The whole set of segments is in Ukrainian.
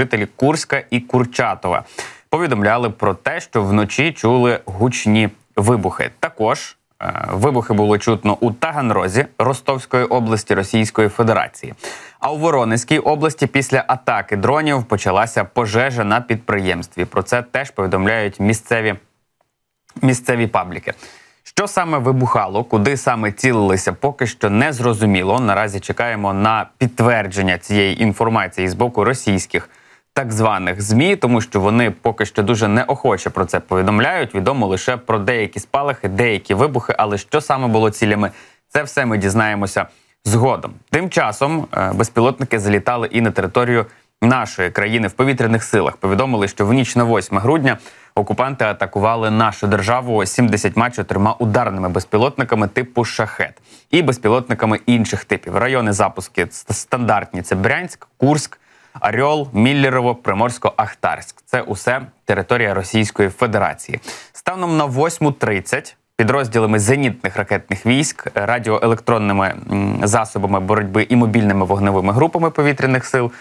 жителі Курська і Курчатова. Повідомляли про те, що вночі чули гучні вибухи. Також е, Вибухи було чутно у Таганрозі Ростовської області Російської Федерації. А у Воронезькій області після атаки дронів почалася пожежа на підприємстві. Про це теж повідомляють місцеві місцеві пабліки. Що саме вибухало, куди саме цілилися, поки що не зрозуміло. Наразі чекаємо на підтвердження цієї інформації з боку російських так званих змі, тому що вони поки що дуже неохоче про це повідомляють. Відомо лише про деякі спалахи, деякі вибухи, але що саме було цілями, це все ми дізнаємося згодом. Тим часом е, безпілотники залітали і на територію нашої країни в повітряних силах. Повідомили, що в ніч на 8 грудня окупанти атакували нашу державу 74 ударними безпілотниками типу шахет і безпілотниками інших типів. Райони запуски стандартні це Брянськ, Курськ. Орьол, Міллерово, Приморсько-Ахтарськ. Це усе територія Російської Федерації. Станом на 8.30 Підрозділами зенітних ракетних військ, е, радіоелектронними засобами боротьби і мобільними вогневими групами повітряних сил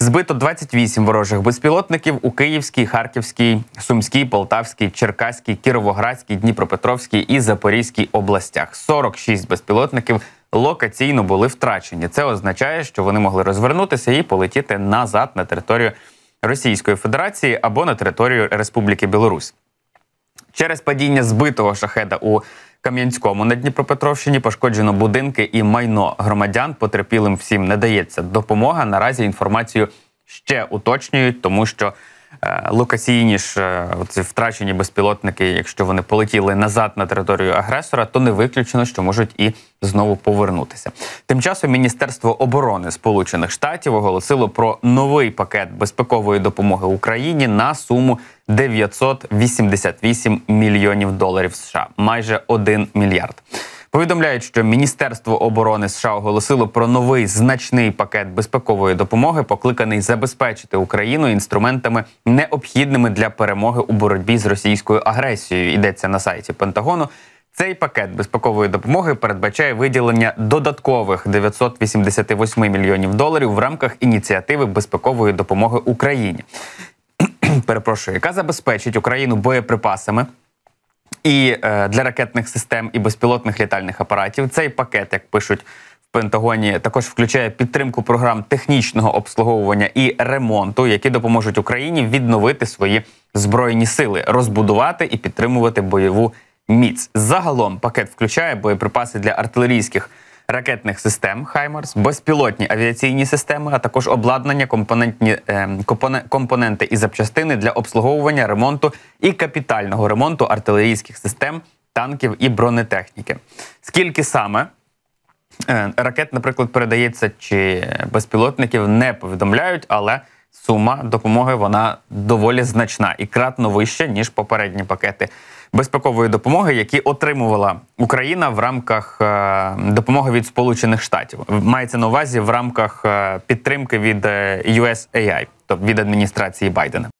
збито 28 ворожих безпілотників у Київській, Харківській, Сумській, Полтавській, Черкаській, Кіровоградській, Дніпропетровській і Запорізькій областях. 46 безпілотників локаційно були втрачені. Це означає, що вони могли розвернутися і полетіти назад на територію Російської Федерації або на територію Республіки Білорусь. Через падіння збитого шахеда у Кам'янському на Дніпропетровщині пошкоджено будинки і майно громадян. Потерпілим всім не дається допомога. Наразі інформацію ще уточнюють, тому що. Е, локаційні ж е, ці втрачені безпілотники, якщо вони полетіли назад на територію агресора, то не виключено, що можуть і знову повернутися. Тим часом Міністерство оборони Сполучених Штатів оголосило про новий пакет безпекової допомоги Україні на суму 988 мільйонів доларів США майже 1 мільярд. Повідомляють, що Міністерство оборони США оголосило про новий значний пакет безпекової допомоги, покликаний забезпечити Україну інструментами необхідними для перемоги у боротьбі з російською агресією. Йдеться на сайті Пентагону. Цей пакет безпекової допомоги передбачає виділення додаткових 988 мільйонів доларів в рамках ініціативи безпекової допомоги Україні. Перепрошую, яка забезпечить Україну боєприпасами і е, для ракетних систем, і безпілотних літальних апаратів. Цей пакет, як пишуть в Пентагоні, також включає підтримку програм технічного обслуговування і ремонту, які допоможуть Україні відновити свої збройні сили, розбудувати і підтримувати бойову міць. Загалом пакет включає боєприпаси для артилерійських ракетних систем Хаймарс, безпілотні авіаційні системи, а також обладнання, компонентні е, компоненти і запчастини для обслуговування ремонту і капітального ремонту артилерійських систем, танків і бронетехніки. Скільки саме е, ракет, наприклад, передається чи е, безпілотників, не повідомляють, але сума допомоги вона доволі значна і кратно вища ніж попередні пакети безпекової допомоги, які отримувала Україна в рамках е, допомоги від Сполучених Штатів. Мається на увазі в рамках е, підтримки від е, USAI, тобто від адміністрації Байдена.